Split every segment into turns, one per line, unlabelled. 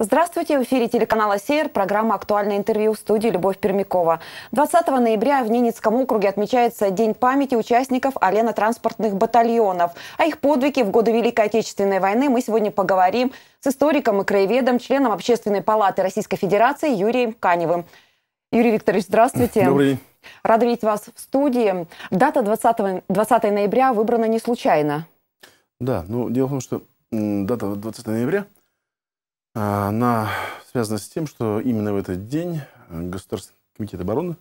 Здравствуйте, в эфире телеканала «Север», программа «Актуальное интервью» в студии Любовь Пермякова. 20 ноября в Ненецком округе отмечается День памяти участников авианотранспортных батальонов. О их подвиге в годы Великой Отечественной войны мы сегодня поговорим с историком и краеведом, членом Общественной палаты Российской Федерации Юрием Каневым. Юрий Викторович, здравствуйте. Добрый день. Рада видеть вас в студии. Дата 20, 20 ноября выбрана не случайно.
Да, ну дело в том, что дата 20 ноября – а, она связана с тем, что именно в этот день э, Государственный комитет обороны,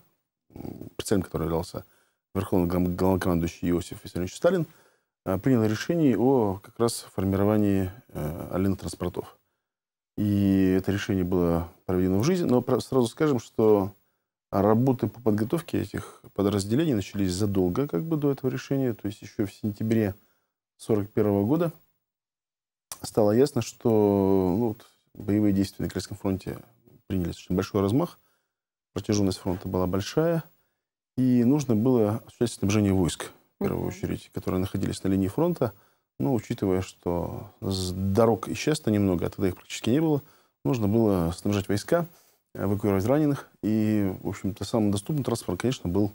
председателем которого являлся верховный главнокомандующий Иосиф Виссарионович Сталин, э, принял решение о как раз формировании э, авианотранспортов. И это решение было проведено в жизни, Но сразу скажем, что работы по подготовке этих подразделений начались задолго как бы до этого решения. То есть еще в сентябре 1941 года стало ясно, что ну, боевые действия на Крымском фронте принялись очень большой размах, протяженность фронта была большая, и нужно было осуществлять снабжение войск, в первую очередь, которые находились на линии фронта. Но учитывая, что дорог исчезло немного, а тогда их практически не было, нужно было снабжать войска, эвакуировать раненых. И, в общем-то, самым доступным транспортом, конечно, был,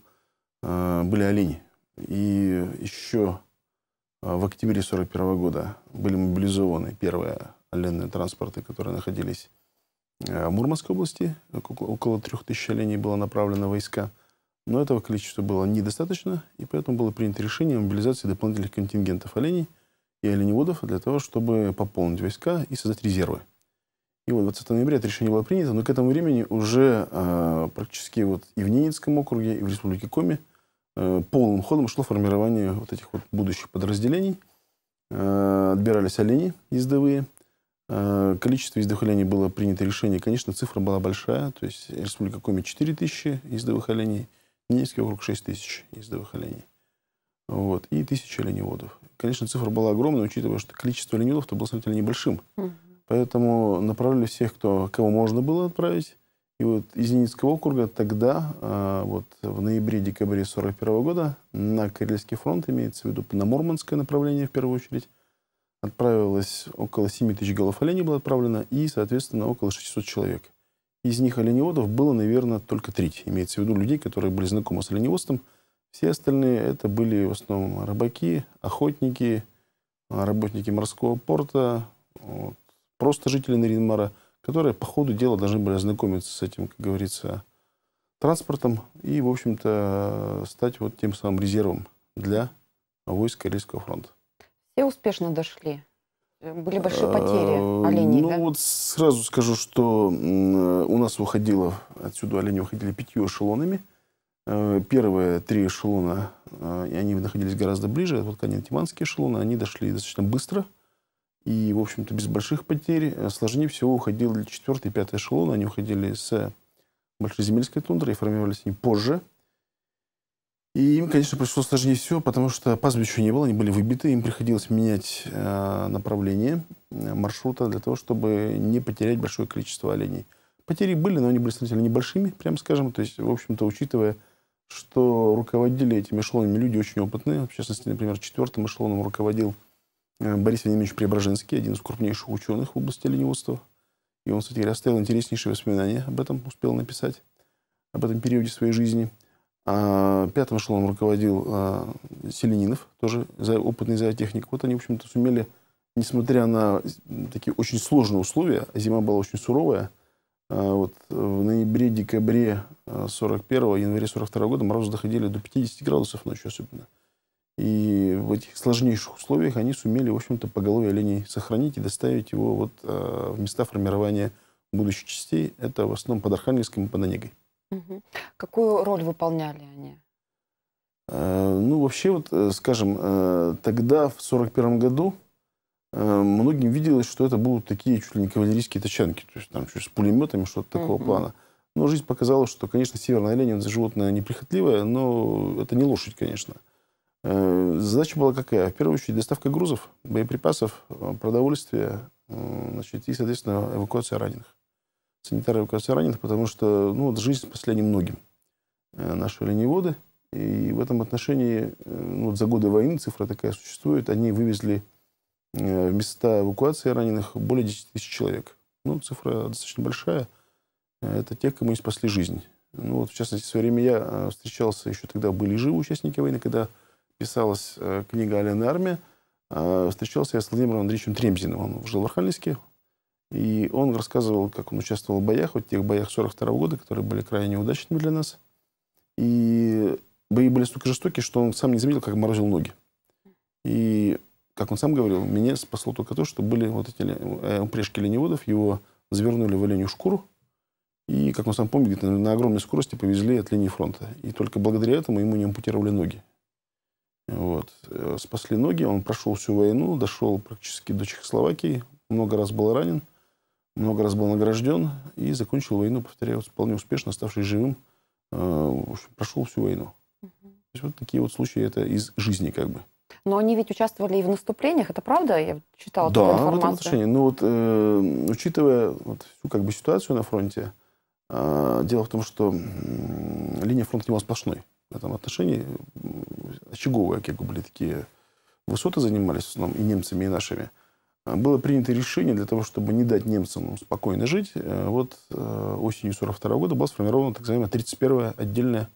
э, были олени. И еще э, в октябре 1941 года были мобилизованы первые оленные транспорты, которые находились э, в Мурманской области. Около 3000 оленей было направлено войска. Но этого количества было недостаточно, и поэтому было принято решение о мобилизации дополнительных контингентов оленей и оленеводов для того, чтобы пополнить войска и создать резервы. И вот 20 ноября это решение было принято, но к этому времени уже э, практически вот и в Ненецком округе, и в Республике Коми э, полным ходом шло формирование вот этих вот будущих подразделений. Э, отбирались олени ездовые – Э, количество издыхалений было принято решение. Конечно, цифра была большая. То есть Республика Коми 4 тысячи издыхалений, Ненецкий округ 6 тысяч издыхалений. Вот, и тысячи оленеводов. Конечно, цифра была огромная, учитывая, что количество оленеводов-то было сравнительно небольшим. Угу. Поэтому направили всех, кто, кого можно было отправить. И вот из Зенитского округа тогда, э, вот в ноябре-декабре 1941 года, на Карельский фронт, имеется в виду на Мурманское направление в первую очередь, отправилось около 7 тысяч голов оленей было отправлено, и, соответственно, около 600 человек. Из них оленеводов было, наверное, только треть. Имеется в виду людей, которые были знакомы с оленеводством. Все остальные это были в основном рыбаки, охотники, работники морского порта, вот, просто жители Наринмара, которые по ходу дела должны были ознакомиться с этим, как говорится, транспортом и, в общем-то, стать вот тем самым резервом для войск Корейского фронта
все успешно дошли? Э, были большие э, потери оленей, Ну да?
вот сразу скажу, что э, у нас выходило отсюда олени уходили пятью эшелонами. Первые три эшелона, и они находились гораздо ближе, вот Канин-Тиманские эшелоны, они дошли достаточно быстро. И, в общем-то, без больших потерь. Сложнее всего уходили четвертый и пятый эшелон. Они уходили с Большеземельской тундры и формировались они позже. И им, конечно, пришлось сложнее всего, потому что пастбища еще не было, они были выбиты, им приходилось менять э, направление э, маршрута для того, чтобы не потерять большое количество оленей. Потери были, но они были сравнительно небольшими, прямо скажем. То есть, в общем-то, учитывая, что руководили этими эшелонами люди очень опытные. В частности, например, четвертым эшелоном руководил э, Борис Владимирович Преображенский, один из крупнейших ученых в области оленеводства. И он, кстати, оставил интереснейшие воспоминания об этом, успел написать, об этом периоде своей жизни – а пятым эшелоном руководил а, Селенинов, тоже опытный зоотехник. Вот они, в общем-то, сумели, несмотря на такие очень сложные условия, а зима была очень суровая, а, вот в ноябре-декабре 41-го, а, январе 42 -го года морозы доходили до 50 градусов ночью особенно. И в этих сложнейших условиях они сумели, в общем-то, поголовье оленей сохранить и доставить его вот а, в места формирования будущих частей. Это в основном под Архангельском и под Онегой.
Угу. Какую роль выполняли они?
Э, ну, вообще, вот, э, скажем, э, тогда, в 1941 году, многим виделось, что это будут такие чуть ли не кавалерийские тачанки, то есть там чуть с пулеметами, что-то такого угу. плана. Но жизнь показала, что, конечно, северная олень, это животное неприхотливое, но это не лошадь, конечно. Задача была какая? В первую очередь, доставка грузов, боеприпасов, продовольствия, значит, и, соответственно, эвакуация раненых санитары эвакуации раненых, потому что ну, вот жизнь спасли немногим э, наши оленеводы. И в этом отношении э, ну, вот за годы войны цифра такая существует. Они вывезли э, в места эвакуации раненых более 10 тысяч человек. Ну, цифра достаточно большая. Это те, кому не спасли жизнь. Ну, вот, в частности, в свое время я встречался, еще тогда были живы участники войны, когда писалась книга «Алена армия», а, встречался я с Владимиром Андреевичем Тремзиным. Он жил в Архангельске, и он рассказывал, как он участвовал в боях, вот тех боях 42 -го года, которые были крайне неудачными для нас. И бои были столько жестокие, что он сам не заметил, как морозил ноги. И, как он сам говорил, меня спасло только то, что были вот эти упряжки оленеводов, его завернули в оленью шкуру, и, как он сам помнит, на огромной скорости повезли от линии фронта. И только благодаря этому ему не ампутировали ноги. Вот. Э, спасли ноги, он прошел всю войну, дошел практически до Чехословакии, много раз был ранен – много раз был награжден и закончил войну, повторяю, вполне успешно, оставшись живым, э, прошел всю войну. Угу. То есть вот такие вот случаи это из жизни как бы.
Но они ведь участвовали и в наступлениях, это правда? Я читала да, информацию. Да, в этом отношении.
Ну вот, э, учитывая вот, всю как бы ситуацию на фронте, э, дело в том, что э, линия фронта не была сплошной. В этом отношении очаговые как бы были такие высоты занимались в основном и немцами, и нашими. Э, было принято решение для того, чтобы не дать немцам спокойно жить. Э, вот э, осенью 1942 года была сформирована так называемая 31-я отдельная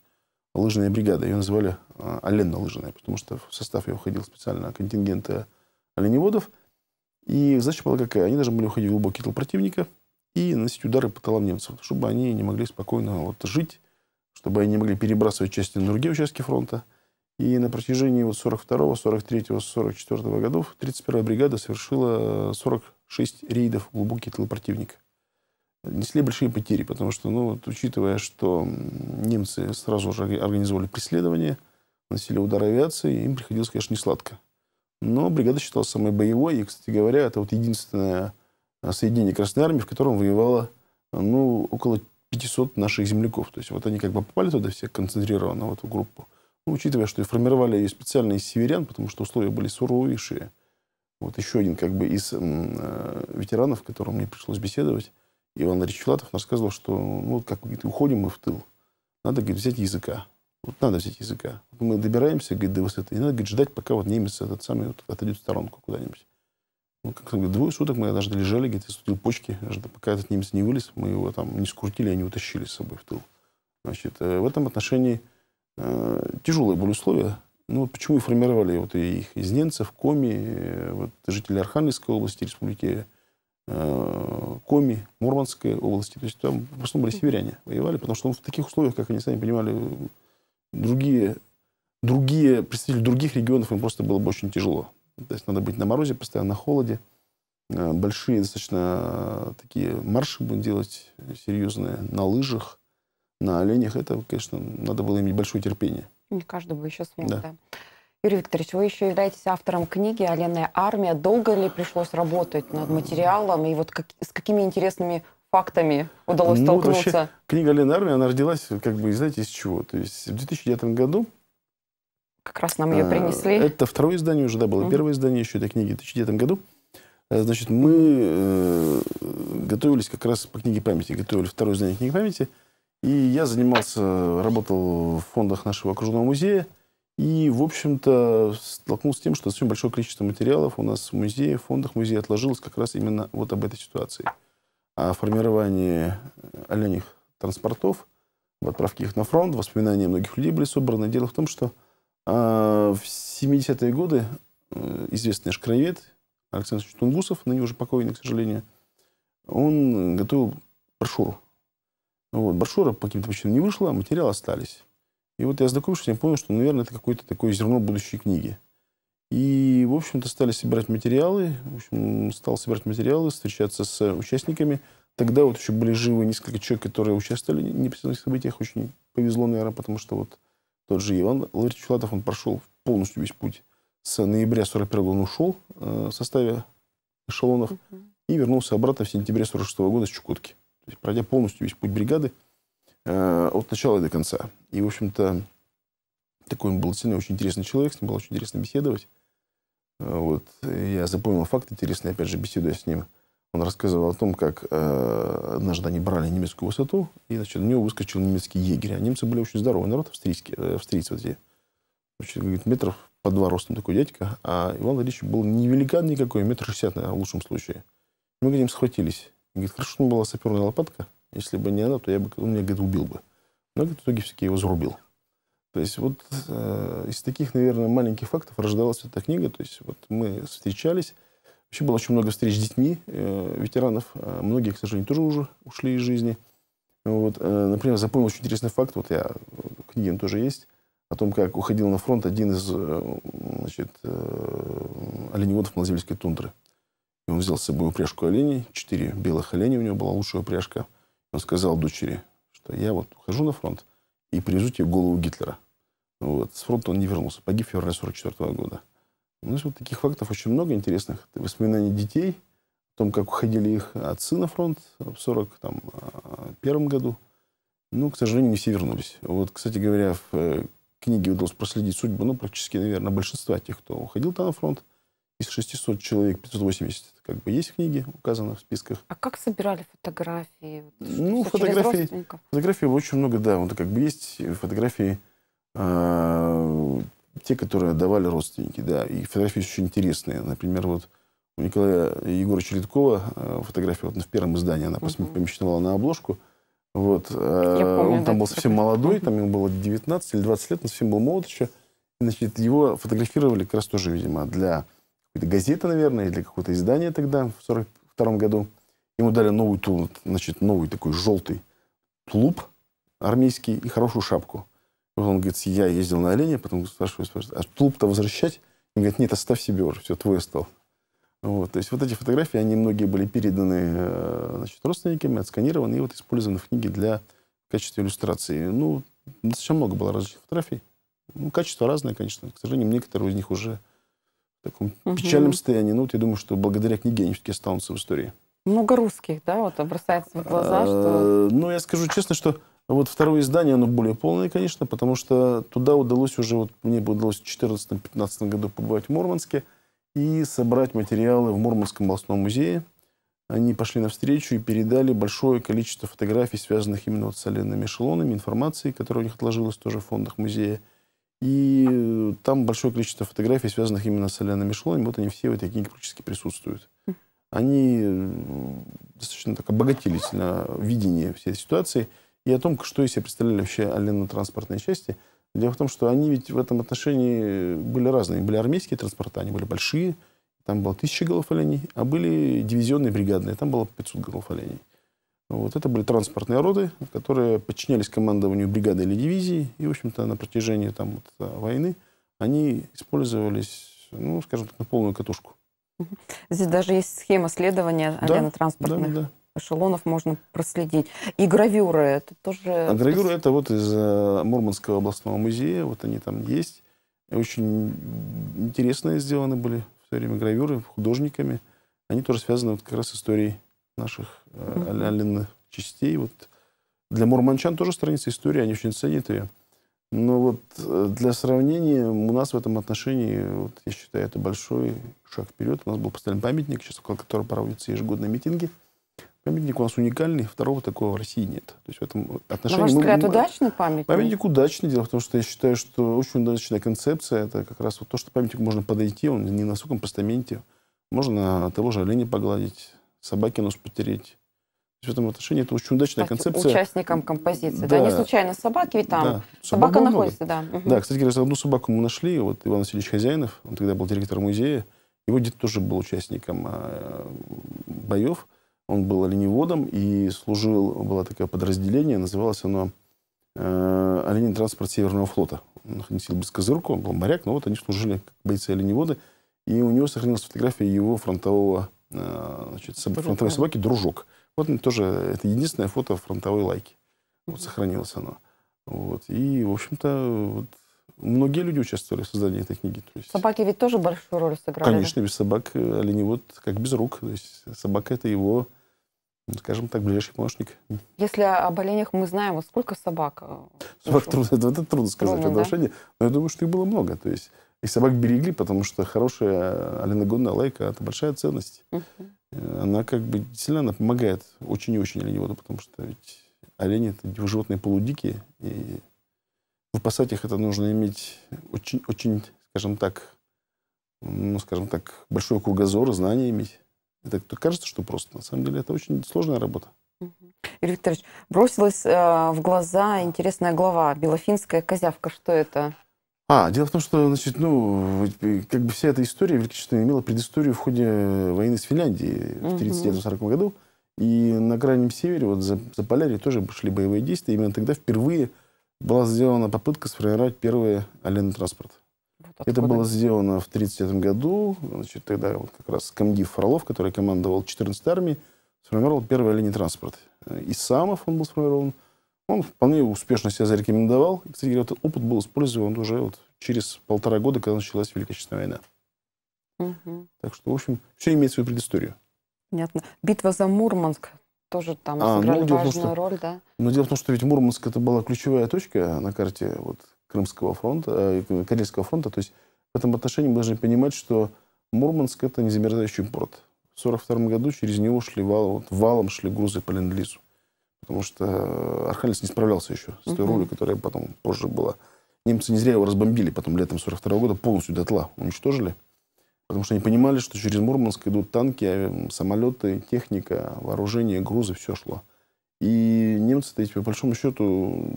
лыжная бригада. Ее называли «Оленно-лыжная», потому что в состав ее входил специально контингент оленеводов. И задача была какая? Они должны были уходить в глубокий тыл противника и наносить удары по талам немцев, чтобы они не могли спокойно вот, жить, чтобы они не могли перебрасывать части на другие участки фронта – и на протяжении вот 42, 43, 44 годов 31-я бригада совершила 46 рейдов в глубокие тылы противника. Несли большие потери, потому что, ну, вот, учитывая, что немцы сразу же организовали преследование, наносили удары авиации, им приходилось, конечно, не сладко. Но бригада считалась самой боевой, и, кстати говоря, это вот единственное э, соединение Красной Армии, в котором воевало, ну, около 500 наших земляков. То есть вот они как бы попали туда все концентрированно, в эту группу. Ну, учитывая, что и формировали ее специально из северян, потому что условия были суровейшие. Вот еще один как бы из э, ветеранов, с которым мне пришлось беседовать, Иван Владимирович Филатов рассказывал, что ну, вот как говорит, уходим мы в тыл, надо говорит, взять языка. Вот надо взять языка. Мы добираемся, говорит, до высоты. И надо, говорит, ждать, пока вот немец этот самый вот, отойдет в сторонку куда-нибудь. Ну, как говорит, двое суток мы однажды лежали, говорит, я студил почки, пока этот немец не вылез, мы его там не скрутили, а не утащили с собой в тыл. Значит, э, в этом отношении Э, тяжелые были условия. Ну, вот почему и формировали вот их из ненцев, коми, э, вот, жители Архангельской области, республики э, Коми, Мурманской области. То есть там в основном были северяне, воевали, потому что ну, в таких условиях, как они сами понимали, другие, другие представители других регионов им просто было бы очень тяжело. То есть надо быть на морозе, постоянно на холоде. Большие достаточно такие марши будем делать серьезные на лыжах на оленях, это, конечно, надо было иметь большое терпение.
Не каждый бы еще смог, да. да. Юрий Викторович, вы еще являетесь автором книги «Оленная армия». Долго ли пришлось работать над материалом? И вот как, с какими интересными фактами удалось ну, столкнуться? вообще,
книга «Оленная армия», она родилась, как бы, знаете, из чего? То есть в 2009 году как раз нам ее э, принесли. Это второе издание уже, да, было mm-hmm. первое издание еще этой книги в 2009 году. Э, значит, мы э, готовились как раз по книге памяти, готовили второе издание книги памяти – и я занимался, работал в фондах нашего окружного музея. И, в общем-то, столкнулся с тем, что очень большое количество материалов у нас в музее, в фондах музея отложилось как раз именно вот об этой ситуации. О формировании э, оленях транспортов, в отправке их на фронт, воспоминания многих людей были собраны. Дело в том, что э, в 70-е годы э, известный шкровед Александр Тунгусов, ныне уже покойный, к сожалению, он готовил брошюру ну вот. Брошюра по каким-то причинам не вышла, материалы остались. И вот я ознакомившись, я понял, что, наверное, это какое-то такое зерно будущей книги. И, в общем-то, стали собирать материалы. В общем, стал собирать материалы, встречаться с участниками. Тогда вот еще были живы несколько человек, которые участвовали в непосредственных событиях. Очень повезло, наверное, потому что вот тот же Иван Лаврич Латов он прошел полностью весь путь. С ноября 41 он ушел э, в составе эшелонов угу. и вернулся обратно в сентябре 46 года с Чукотки. То есть, пройдя полностью весь путь бригады э, от начала до конца. И, в общем-то, такой он был сильно очень интересный человек, с ним было очень интересно беседовать. Э, вот. Я запомнил факт интересный, опять же, беседуя с ним. Он рассказывал о том, как э, однажды они брали немецкую высоту, и, значит, у него выскочил немецкий егерь. А немцы были очень здоровый народ, австрийский, э, австрийцы вот здесь, Значит, говорит, метров по два ростом такой дядька. А Иван Владимирович был не великан никакой, метр шестьдесят, наверное, в лучшем случае. Мы, ним схватились. Говорит, хорошо, что была саперная лопатка. Если бы не она, то я бы, он меня, говорит, убил бы. Но, говорит, в итоге все-таки его зарубил. То есть вот э, из таких, наверное, маленьких фактов рождалась эта книга. То есть вот мы встречались. Вообще было очень много встреч с детьми, э, ветеранов. Э, многие, к сожалению, тоже уже ушли из жизни. Вот, э, например, запомнил очень интересный факт. Вот я, в э, книге он тоже есть о том, как уходил на фронт один из э, значит, э, оленеводов Малазевельской тундры. И он взял с собой упряжку оленей, четыре белых оленей у него была лучшая упряжка. Он сказал дочери, что я вот ухожу на фронт и привезу тебе голову Гитлера. Вот. С фронта он не вернулся, погиб в феврале 44 года. У ну, нас вот таких фактов очень много интересных. Это воспоминания детей, о том, как уходили их отцы на фронт в 1941 а, году. Ну, к сожалению, не все вернулись. Вот, кстати говоря, в э, книге удалось проследить судьбу, ну, практически, наверное, большинства тех, кто уходил там на фронт. Из 600 человек 580 как бы есть книги, указаны в списках. А
как собирали фотографии? Ну, Все фотографии,
фотографии очень много, да. Вот как бы есть фотографии, э, те, которые давали родственники, да. И фотографии очень интересные. Например, вот у Николая Егоровича Литкова э, а, фотография вот в первом издании, она угу. помещена на обложку. Вот. Э, помню, он там был совсем молодой, там ему было 19 или 20 лет, он совсем был молод еще. Значит, его фотографировали как раз тоже, видимо, для газета, наверное, или какое-то издание тогда, в 1942 году. Ему дали новый, значит, новый такой желтый тулуп армейский и хорошую шапку. Он говорит, я ездил на олене, потом спрашиваю, спрашиваю, а тулуп-то возвращать? Он говорит, нет, оставь себе уже, все, твой стал. Вот, то есть вот эти фотографии, они многие были переданы э, значит, родственниками, отсканированы и вот использованы в книге для качестве иллюстрации. Ну, достаточно много было различных фотографий. Ну, качество разное, конечно. К сожалению, некоторые из них уже таком угу. печальном состоянии. Ну, вот я думаю, что благодаря книге они все-таки останутся в истории.
Много русских, да, вот бросается в глаза, а, что...
Ну, я скажу честно, что вот второе издание, оно более полное, конечно, потому что туда удалось уже, вот мне удалось в 2014-2015 году побывать в Мурманске и собрать материалы в Мурманском областном музее. Они пошли навстречу и передали большое количество фотографий, связанных именно вот с соленными эшелонами, информации, которая у них отложилась тоже в фондах музея. И э, там большое количество фотографий, связанных именно с Аляном Мишлонем. Вот они все в этой книге практически присутствуют. Они э, достаточно так обогатились на видение всей этой ситуации и о том, что из себя представляли вообще аленно-транспортные части. Дело в том, что они ведь в этом отношении э, были разные. Были армейские транспорта, они были большие, там было тысяча голов оленей, а были дивизионные бригадные, там было 500 голов оленей. Вот это были транспортные роты, которые подчинялись командованию бригады или дивизии. И, в общем-то, на протяжении там, вот, э, войны они использовались, ну, скажем так, на полную катушку.
Здесь даже есть схема следования да, авианотранспортных да, да. эшелонов, можно проследить. И гравюры, это тоже... А гравюры
это вот из э, Мурманского областного музея, вот они там есть. Очень интересные сделаны были в то время гравюры художниками. Они тоже связаны вот как раз с историей наших э, частей. Вот для мурманчан тоже страница истории, они очень ценят ее. Но вот э, для сравнения, у нас в этом отношении, вот, я считаю, это большой шаг вперед. У нас был поставлен памятник, сейчас около которого проводятся ежегодные митинги. Памятник у нас уникальный, второго такого в России нет. То есть в этом отношении... На ваш взгляд, мы, удачный памятник? Памятник удачный, дело в том, что я считаю, что очень удачная концепция, это как раз вот то, что памятник можно подойти, он не на сухом постаменте, можно того же оленя погладить, собаки нос потереть. В этом отношении это очень удачная Кстати, концепция. Участникам
композиции, да. да, не случайно собаки ведь там. Да. Собака много. находится, да. Угу. Да, кстати
говоря, одну собаку мы нашли, вот Иван Васильевич Хозяинов, он тогда был директором музея, его дед тоже был участником а, боев, он был оленеводом и служил, было такое подразделение, называлось оно э, Оленин транспорт Северного флота. Он находился без козырку, он был моряк, но вот они служили как бойцы оленеводы. И у него сохранилась фотография его фронтового Э, значит, фронтовой собаки «Дружок». Вот тоже, это единственное фото фронтовой лайки. Вот сохранилось оно. Вот. И, в общем-то, вот, многие люди участвовали в создании этой книги. То есть,
собаки ведь тоже большую роль сыграли. Конечно,
да? без собак э, оленевод как без рук. То есть собака – это его, ну, скажем так, ближайший помощник.
Если об оленях мы знаем, вот сколько собак? Э,
собак трудно, это трудно сказать трудно, в отношении, да? но я думаю, что их было много. То есть и собак берегли, потому что хорошая оленогонная лайка – это большая ценность. Угу. Она как бы сильно, она помогает очень и очень оленеводу, потому что ведь олени – это животные полудикие, и выпасать их это нужно иметь очень, очень, скажем так, ну, скажем так, большой кругозор, знания иметь. Это кажется, что просто. На самом деле это очень сложная работа.
Илья Викторович, бросилась э, в глаза интересная глава «Белофинская козявка». Что это?
А, дело в том, что, значит, ну, э, как бы вся эта история величественно имела предысторию в ходе войны с Финляндией в 1939-1940 году. И на Крайнем Севере, вот за, за Полярье тоже шли боевые действия. Именно тогда впервые была сделана попытка сформировать первый оленный транспорт. Вот Это было сделано в 1935 году. Значит, тогда вот как раз комдив Фролов, который командовал 14 армией, сформировал первый оленей транспорт. Э, и Самов он был сформирован. Он вполне успешно себя зарекомендовал. И, кстати говоря, этот опыт был использован уже вот через полтора года, когда началась Великая Отечественная война. Угу. Так что, в общем, все имеет свою предысторию.
Понятно. Битва за Мурманск тоже там а, ну, сыграли ну, важную том, что, роль, да?
Но ну, дело в том, что ведь Мурманск это была ключевая точка на карте вот, Крымского фронта, э, Корейского фронта. То есть в этом отношении мы должны понимать, что Мурманск это незамерзающий порт. В 1942 году через него шли вал, вот, валом шли грузы по Ленд-Лизу потому что э, Архангельск не справлялся еще с той ролью, которая потом позже была. Немцы не зря его разбомбили потом летом 42 года, полностью дотла уничтожили, потому что они понимали, что через Мурманск идут танки, а, самолеты, техника, вооружение, грузы, все шло. И немцы-то, по большому счету,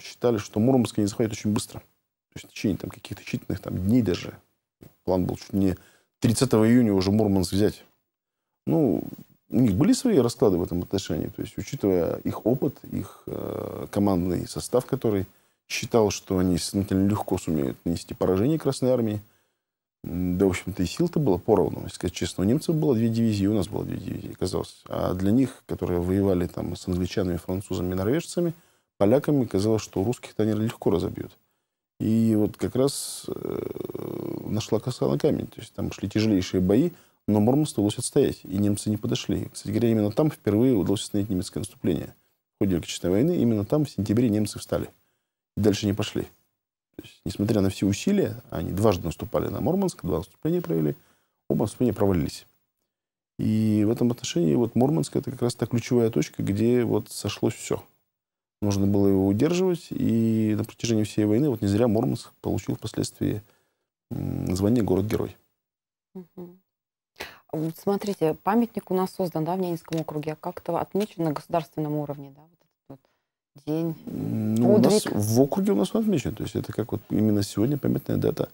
считали, что Мурманск они захватят очень быстро. То есть в течение там, каких-то считанных там, дней даже. План был чуть не 30 июня уже Мурманск взять. Ну, у них были свои расклады в этом отношении, то есть учитывая их опыт, их э, командный состав, который считал, что они сравнительно легко сумеют нанести поражение Красной Армии. Да, в общем-то, и сил-то было поровну. Если сказать честно, у немцев было две дивизии, у нас было две дивизии, казалось. А для них, которые воевали там с англичанами, французами, норвежцами, поляками, казалось, что русских-то они легко разобьют. И вот как раз э, нашла коса на камень. То есть там шли тяжелейшие бои – но Мурманск удалось отстоять, и немцы не подошли. Кстати говоря, именно там впервые удалось остановить немецкое наступление. В ходе Великой Великочечной войны именно там в сентябре немцы встали. И дальше не пошли. То есть, несмотря на все усилия, они дважды наступали на Мурманск, два наступления провели, оба наступления провалились. И в этом отношении вот Мурманск это как раз та ключевая точка, где вот сошлось все. Нужно было его удерживать, и на протяжении всей войны вот не зря Мурманск получил впоследствии звание город-герой.
Угу смотрите, памятник у нас создан да, в Ненецком округе, а как-то отмечен на государственном уровне, да, вот этот
вот день. Ну, у нас в округе у нас он отмечен. То есть это как вот именно сегодня памятная дата.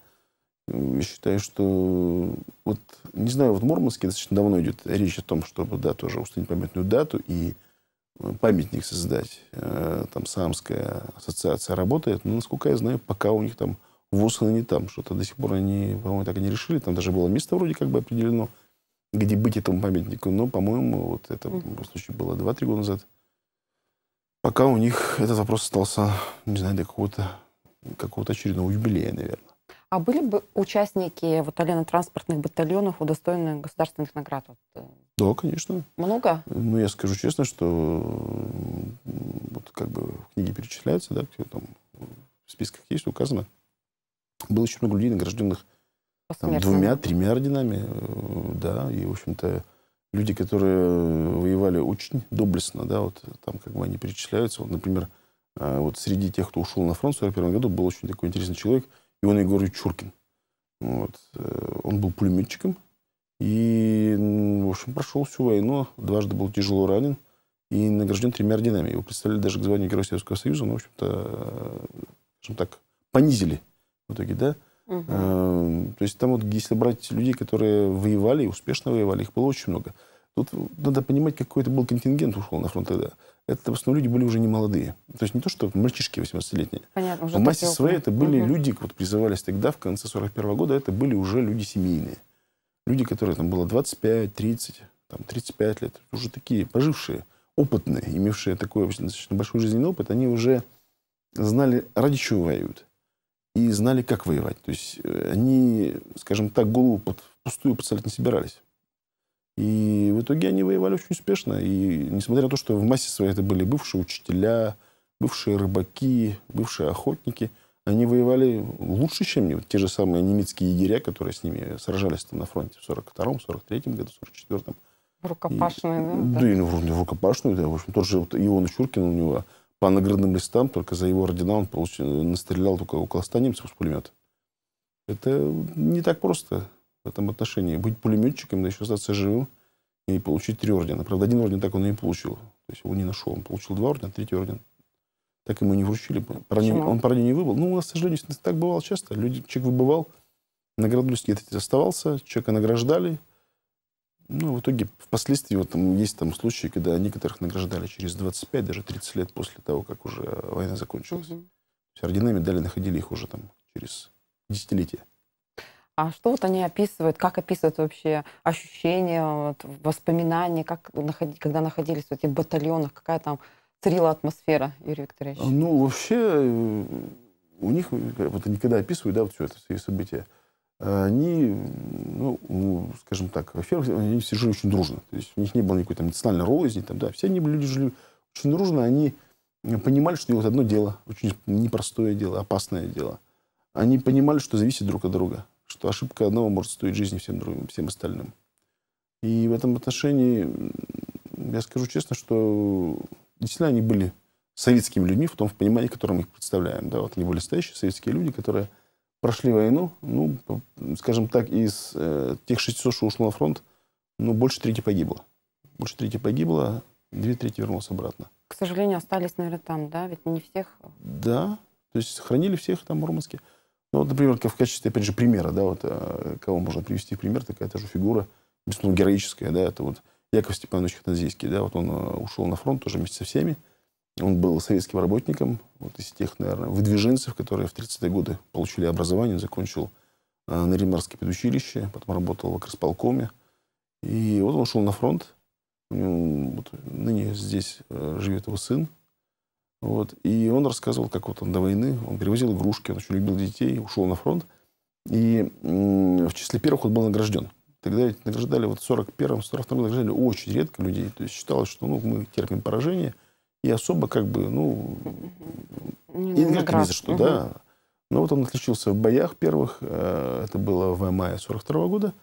Я считаю, что вот, не знаю, вот в Мурманске достаточно давно идет речь о том, чтобы, да, тоже установить памятную дату и э, памятник создать. Э, там Самская ассоциация работает, но, насколько я знаю, пока у них там ВОЗ, не там. Что-то до сих пор они, по-моему, так и не решили. Там даже было место вроде как бы определено – где быть этому памятнику. Но, по-моему, вот это в случае было 2-3 года назад. Пока у них этот вопрос остался, не знаю, для какого-то какого очередного юбилея, наверное.
А были бы участники вот транспортных батальонов удостоены государственных наград? Э,
да, конечно. Много? Ну, я скажу честно, что вот как бы в книге перечисляется, да, там в списках есть указано. Было еще много людей, награжденных двумя-тремя орденами, э, да, и, в общем-то, люди, которые воевали очень доблестно, да, вот там как бы они перечисляются, вот, например, э, вот среди тех, кто ушел на фронт в 41 году, был очень такой интересный человек, и Ион Егорович Чуркин. Вот. Э, он был пулеметчиком и, в общем, прошел всю войну, дважды был тяжело ранен и награжден тремя орденами. Его представили даже к званию Героя Советского Союза, но, в общем-то, скажем так, понизили в итоге, да. Угу. то есть там вот, если брать людей, которые воевали, успешно воевали, их было очень много. Тут надо понимать, какой это был контингент ушел на фронт тогда. Это в основном люди были уже не молодые. То есть не то, что мальчишки 18-летние. Понятно, уже В массе такие... своей это были угу. люди, вот призывались тогда, в конце 41 -го года, это были уже люди семейные. Люди, которые там было 25, 30, там, 35 лет. Уже такие пожившие, опытные, имевшие такой достаточно большой жизненный опыт, они уже знали, ради чего воюют и знали, как воевать. То есть э, они, скажем так, голову под пустую подставлять не собирались. И в итоге они воевали очень успешно. И несмотря на то, что в массе своей это были бывшие учителя, бывшие рыбаки, бывшие охотники, они воевали лучше, чем вот те же самые немецкие егеря, которые с ними сражались там на фронте в 42-м, 43-м году, 44-м. В рукопашную, и, да? Да, и ну, в рукопашную, да. В общем, тот же вот Иона Чуркин у него по наградным листам, только за его ордена он получил, настрелял только около 100 немцев с пулемета. Это не так просто в этом отношении. Быть пулеметчиком, да еще остаться живым и получить три ордена. Правда, один орден так он и не получил. То есть его не нашел. Он получил два ордена, третий орден. Так ему не вручили. Броню, он броню не выбыл. Ну, у нас, к сожалению, так бывало часто. Люди, человек выбывал, наградный лист оставался, человека награждали – ну, в итоге, впоследствии, вот там есть там случаи, когда некоторых награждали через 25, даже 30 лет после того, как уже война закончилась. Угу. С ордена медали находили их уже там через десятилетия.
А что вот они описывают, как описывают вообще ощущения, вот, воспоминания, как находи, когда находились в этих батальонах, какая там царила атмосфера, Юрий Викторович?
Ну, вообще, э, у них, э, вот они когда описывают, да, вот все это, все события, они, ну, ну, скажем так, во-первых, они все жили очень дружно. То есть у них не было никакой там национальной розни, там, да, все они люди жили очень дружно, они понимали, что у них вот одно дело, очень непростое дело, опасное дело. Они понимали, что зависит друг от друга, что ошибка одного может стоить жизни всем, другим, всем остальным. И в этом отношении я скажу честно, что действительно они были советскими людьми в том в понимании, которым мы их представляем. Да, вот они были настоящие советские люди, которые прошли войну, ну, скажем так, из э, тех 600, что ушло на фронт, ну, больше трети погибло. Больше трети погибло, две трети вернулось обратно.
К сожалению, остались, наверное, там, да? Ведь не всех...
Да, то есть хранили всех там в Мурманске. Ну, вот, например, в качестве, опять же, примера, да, вот, э, кого можно привести в пример, такая та же фигура, безусловно, героическая, да, это вот Яков Степанович Хатанзийский, да, вот он э, ушел на фронт тоже вместе со всеми, он был советским работником, вот из тех, наверное, выдвиженцев, которые в 30-е годы получили образование, закончил э, Наримарское педучилище, потом работал в окрасполкоме. И вот он шел на фронт. У него, вот, ныне здесь э, живет его сын. Вот. И он рассказывал, как вот он до войны, он перевозил игрушки, он очень любил детей, ушел на фронт. И э, в числе первых он был награжден. Тогда ведь награждали вот в 41-м, 42 награждали очень редко людей. То есть считалось, что ну, мы терпим поражение – и особо как бы, ну, не, и не за что, угу. да. Но ну, вот он отличился в боях первых, э, это было в мае 42 года,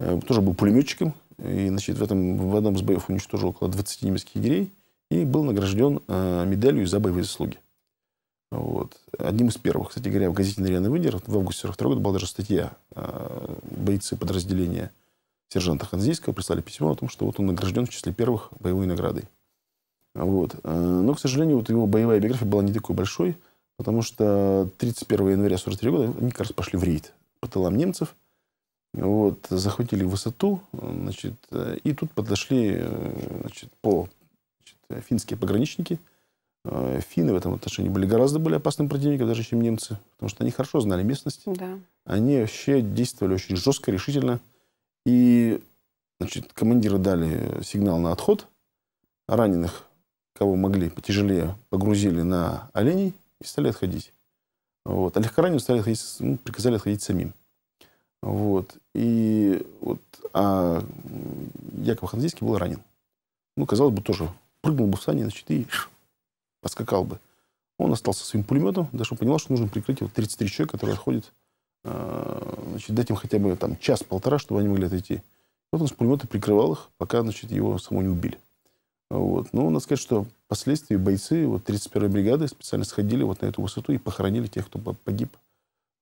э, тоже был пулеметчиком, и, значит, в, этом, в одном из боев уничтожил около 20 немецких егерей и был награжден э, медалью за боевые заслуги. Вот. Одним из первых, кстати говоря, в газете «Нарьяный выдер» в августе 42 года была даже статья «Бойцы подразделения сержанта Ханзейского» прислали письмо о том, что вот он награжден в числе первых боевой наградой. Вот. Э, но, к сожалению, вот его боевая биография была не такой большой, потому что 31 января 43 года они как раз пошли в рейд по тылам немцев. Вот, захватили высоту, значит, э, и тут подошли э, значит, по, значит, финские пограничники. Финны в этом отношении были гораздо более опасным противником, даже чем немцы, потому что они хорошо знали местность. Да. Они вообще действовали очень жестко, решительно. И значит, командиры дали сигнал на отход. Раненых кого могли, потяжелее погрузили на оленей и стали отходить. Вот. А легкораненым стали отходить, ну, приказали отходить самим. Вот. И вот а Яков Ханзийский был ранен. Ну, казалось бы, тоже прыгнул бы в сани, значит, и поскакал бы. Он остался своим пулеметом, даже понимал, что нужно прикрыть вот 33 человека, которые отходят. А, значит, дать им хотя бы там час-полтора, чтобы они могли отойти. Вот он с пулемета прикрывал их, пока, значит, его самого не убили. Вот. Ну, надо сказать, что впоследствии бойцы вот 31-й бригады специально сходили вот на эту высоту и похоронили тех, кто погиб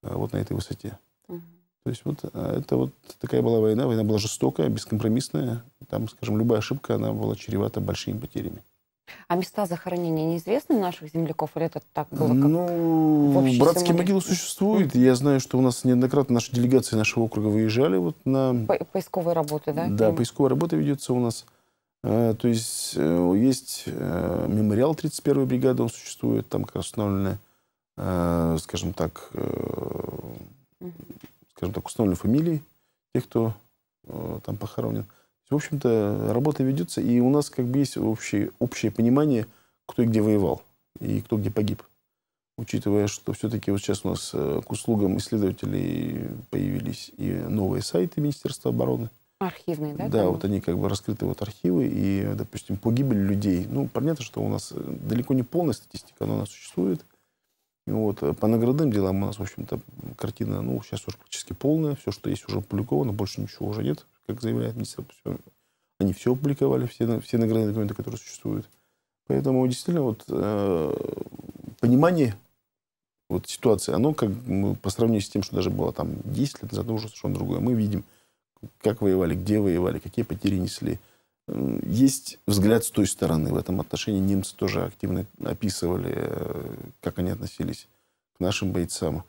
э, вот на этой высоте. Угу. То есть вот э, это вот такая была война. Война была жестокая, бескомпромиссная. Там, скажем, любая ошибка, она была чревата большими потерями.
А места захоронения неизвестны наших земляков? Или это так было? Как
ну, братские самом... могилы существуют. Я знаю, что у нас неоднократно наши делегации нашего округа выезжали вот на...
По поисковые работы, да? Да,
поисковая работа ведется у нас. Э, то есть э, есть э, мемориал 31-й бригады, он существует, там как раз установлены, скажем так, скажем так, установлены фамилии тех, кто там похоронен. В общем-то, работа ведется, и у нас как бы есть общее, общее понимание, кто и где воевал, и кто где погиб. Учитывая, что все-таки вот сейчас у нас к услугам исследователей появились и новые сайты Министерства обороны,
Архивные, да? Да, там? вот
они как бы раскрыты вот архивы и, допустим, погибель людей. Ну, понятно, что у нас э, далеко не полная статистика, но она существует. Вот. Э, по наградным делам у нас, в общем-то, картина, ну, сейчас уже практически полная. Все, что есть, уже опубликовано, больше ничего уже нет, как заявляет Министерство. Э, они все опубликовали, все, все наградные документы, которые существуют. Поэтому действительно вот э, понимание вот ситуации, оно как по сравнению с тем, что даже было там 10 лет назад, уже совершенно другое. Мы видим, как воевали, где воевали, какие потери несли. Есть взгляд с той стороны. В этом отношении немцы тоже активно описывали, э, как они относились к нашим бойцам.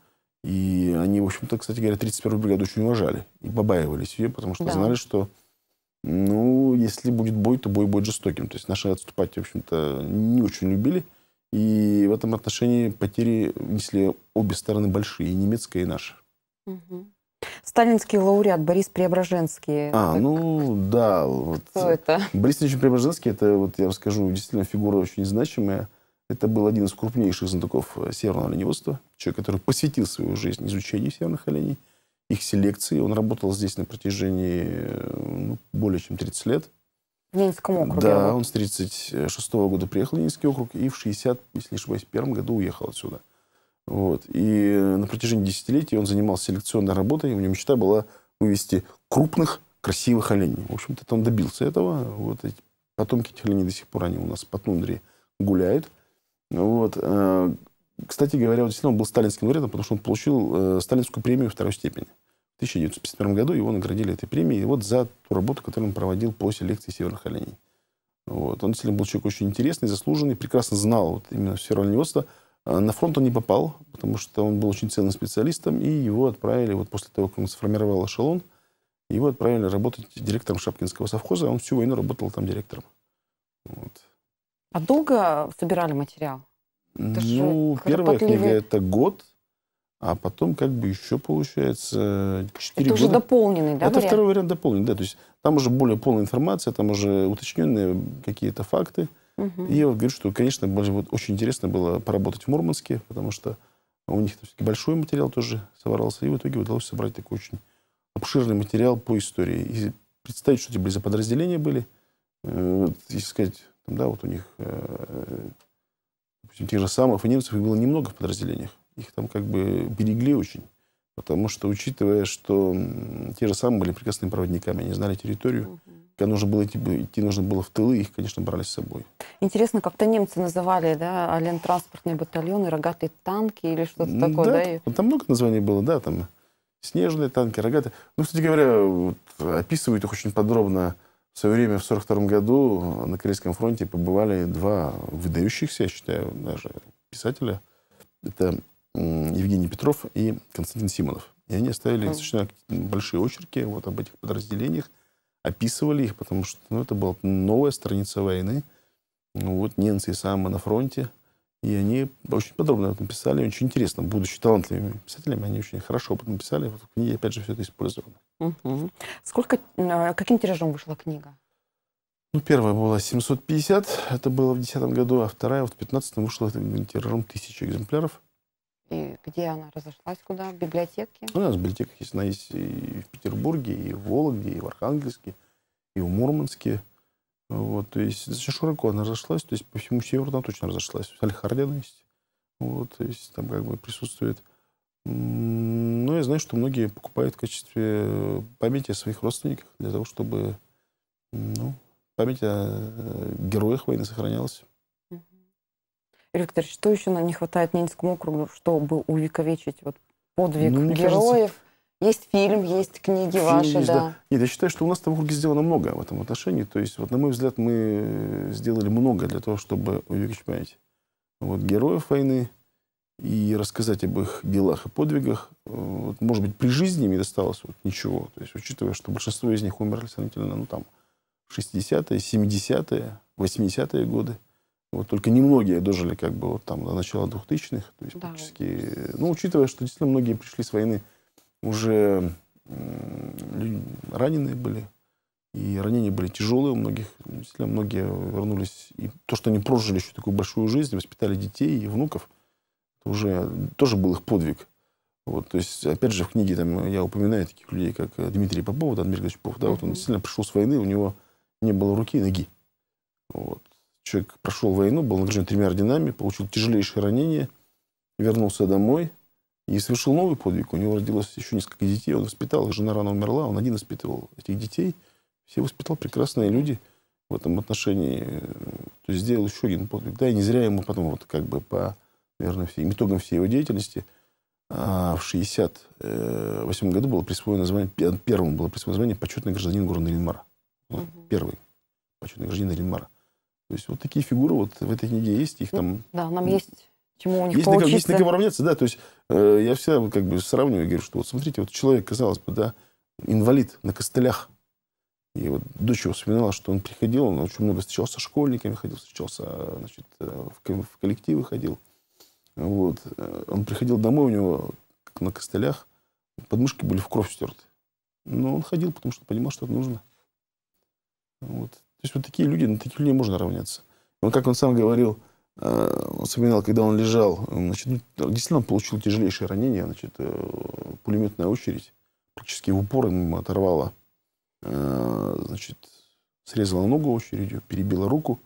И они, в общем-то, кстати говоря, 31-ю бригаду очень уважали и побаивались ее, потому что да. знали, что ну, если будет бой, то бой будет жестоким. То есть наши отступать, в общем-то, не очень любили. И в этом отношении потери несли обе стороны большие, и немецкая, и наша.
Угу. Сталинский лауреат Борис Преображенский. А,
так, ну да. Вот. Кто это? Борис Ильич Преображенский, это, вот я расскажу, действительно фигура очень значимая. Это был один из крупнейших знатоков э, северного оленеводства, человек, который посвятил свою жизнь изучению северных оленей, их селекции. Он работал здесь на протяжении э, ну, более чем 30 лет. В Ленинском округе? Да, он с 36 -го года приехал в Ленинский округ и в 60, если не ошибаюсь, первом году уехал отсюда. Вот. И на протяжении десятилетий он занимался селекционной работой. У него мечта была вывести крупных, красивых оленей. В общем-то, он добился этого. Вот эти потомки этих оленей до сих пор, они у нас по тундре гуляют. Вот. Э, кстати говоря, вот действительно он был сталинским лауреатом, потому что он получил э, сталинскую премию второй степени. В 1951 году его наградили этой премией вот за ту работу, которую он проводил по селекции северных оленей. Вот. Он действительно был человек очень интересный, заслуженный, прекрасно знал вот, именно сферу оленеводства – а, на фронт он не попал, потому что он был очень ценным специалистом, и его отправили, вот после того, как он сформировал эшелон, его отправили работать директором Шапкинского совхоза, а он всю войну работал там директором.
Вот. А долго собирали материал?
Это ну, первая книга — это год, а потом как бы еще получается 4 это года. Это уже
дополненный, да, Это вариант? второй
вариант дополненный, да. То есть там уже более полная информация, там уже уточненные какие-то факты. Угу. И он говорит, что, конечно, вот, очень интересно было поработать в Мурманске, потому что у них большой материал тоже собрался, и в итоге удалось собрать такой очень обширный материал по истории. И представить, что эти были за подразделения были, э, вот, если сказать, там, да, вот у них, э, допустим, тех же самых и немцев их было немного в подразделениях. Их там как бы берегли очень. Потому что, учитывая, что те же самые были прекрасными проводниками, они знали территорию, угу. Когда нужно было идти, идти нужно было в тылы, их, конечно, брали с собой.
Интересно, как-то немцы называли, да, ален-транспортные батальоны, рогатые танки или что-то такое, да? да? И...
Там много названий было, да, там снежные танки, рогатые. Ну, кстати говоря, вот, описывают их очень подробно. В свое время, в 1942 году, э, на Корейском фронте побывали два выдающихся, я считаю, даже писателя. Это Евгений Петров и Константин Симонов. И они оставили достаточно большие очерки вот об этих подразделениях описывали их, потому что ну, это была новая страница войны. Ну, вот немцы и самые на фронте. И они очень подробно это написали, писали, очень интересно. Будучи талантливыми писателями, они очень хорошо об этом писали. Вот в книге, опять же, все это использовано.
Угу. Сколько, э, каким тиражом вышла книга?
Ну, первая была 750, это было в 2010 году, а вторая вот в 2015 вышла э, тиражом тысячи экземпляров. И
где она разошлась, куда? В библиотеке? У ну
нас библиотека есть, она есть и в Петербурге, и в Вологде, и в Архангельске, и в Мурманске. Вот, то есть достаточно широко она разошлась, то есть по всему северу она точно разошлась. Вся харден есть, вот, то есть там как бы присутствует. Но ну, я знаю, что многие покупают в качестве э, памяти о своих родственниках для того, чтобы ну, память о э, героях войны сохранялась.
Викторович, что еще нам не хватает Ненецкому округу, чтобы увековечить вот подвиг ну, героев? Кажется... Есть фильм, есть книги фильм ваши, есть, да. да.
Нет, я считаю, что у нас в округе сделано много в этом отношении. То есть, вот, на мой взгляд, мы сделали много для того, чтобы увеличить память вот, героев войны и рассказать об их делах и подвигах. Вот, может быть, при жизни им не досталось вот, ничего. То есть, учитывая, что большинство из них умерли сравнительно ну, там, 60-е, 70-е, 80-е годы. Вот только немногие дожили как бы вот там до начала 2000-х. То есть да. практически... Ну, учитывая, что действительно многие пришли с войны уже раненые были. И ранения были тяжелые у многих. Действительно, многие вернулись. И то, что они прожили еще такую большую жизнь, воспитали детей и внуков, это уже тоже был их подвиг. Вот, то есть, опять же, в книге там, я упоминаю таких людей, как Дмитрий Попов, да, Дмитрий Григорьевич Да, mm-hmm. вот он действительно пришел с войны, у него не было руки и ноги. Вот. Человек прошел войну, был награжден тремя орденами, получил тяжелейшее ранение, вернулся домой и совершил новый подвиг. У него родилось еще несколько детей, он воспитал, их жена рано умерла, он один воспитывал этих детей. Все воспитал прекрасные люди в этом отношении. То есть сделал еще один подвиг. Да, и не зря ему потом вот как бы по, наверное, всем итогам всей его деятельности – а в 1968 году было присвоено название первым было присвоено название почетный гражданин города Ленмара. Угу. Первый почетный гражданин Ленмара. То есть вот такие фигуры вот в этой книге есть, их ну там...
Да, нам есть чему у них есть поучиться. На, есть на кого
равняться, да, то есть э, я всегда как бы сравниваю, говорю, что вот смотрите, вот человек, казалось бы, да, инвалид на костылях, и вот дочь его вспоминала, что он приходил, он очень много встречался с школьниками, ходил, встречался, значит, э, в, в коллективы ходил. Вот. Э, он приходил домой, у него как на костылях подмышки были в кровь стерты. Но он ходил, потому что понимал, что это нужно. Вот. То есть вот такие люди, на таких людей можно равняться. Он, как он сам говорил, э, он вспоминал, когда он лежал, значит, ну, действительно он получил тяжелейшее ранение, значит, э, пулеметная очередь практически в упор ему оторвала, э, значит, срезала ногу очередью, перебила руку,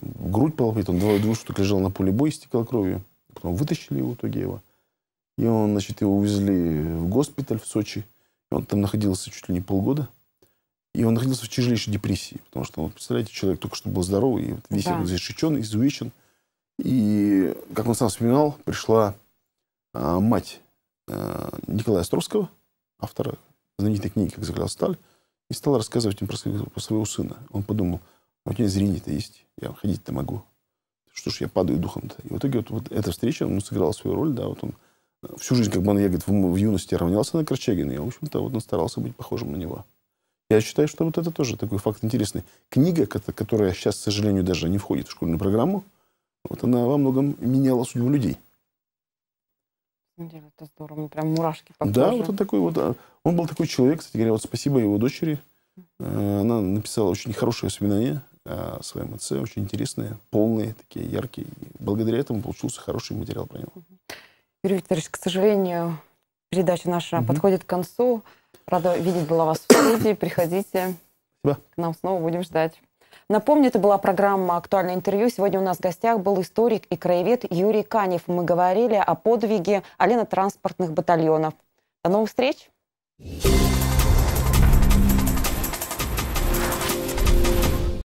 грудь половит, он двое двух штук лежал на поле боя, стекал кровью, потом вытащили его его, и он, значит, его увезли в госпиталь в Сочи, он там находился чуть ли не полгода, и он находился в тяжелейшей депрессии. Потому что, вот, представляете, человек только что был здоровый, и вот весь да. защищен, изувечен. И, как он сам вспоминал, пришла а, мать а, Николая Островского, автора знаменитой книги «Как заклял сталь», и стала рассказывать им про своего, про своего сына. Он подумал, «А у меня зрение-то есть, я ходить-то могу. Что ж, я падаю духом-то. И в итоге вот, вот эта встреча, он сыграла свою роль, да, вот он а, всю жизнь, как бы он, я, говорит, в, в юности равнялся на Корчагина, и, в общем-то, вот он старался быть похожим на него. Я считаю, что вот это тоже такой факт интересный. Книга, которая сейчас, к сожалению, даже не входит в школьную программу, вот она во многом меняла судьбу людей.
Это здорово, мне прям мурашки по Да, вот он такой вот.
А, он был такой человек, кстати говоря, вот спасибо его дочери. Э, она написала очень хорошее воспоминания о своем отце, очень интересные, полные, такие яркие. И благодаря этому получился хороший материал про него.
Юрий Викторович, к сожалению, передача наша угу. подходит к концу. Рада видеть была вас в студии. Приходите да. к нам снова, будем ждать. Напомню, это была программа «Актуальное интервью». Сегодня у нас в гостях был историк и краевед Юрий Канев. Мы говорили о подвиге олено-транспортных батальонов. До новых встреч! Thank you.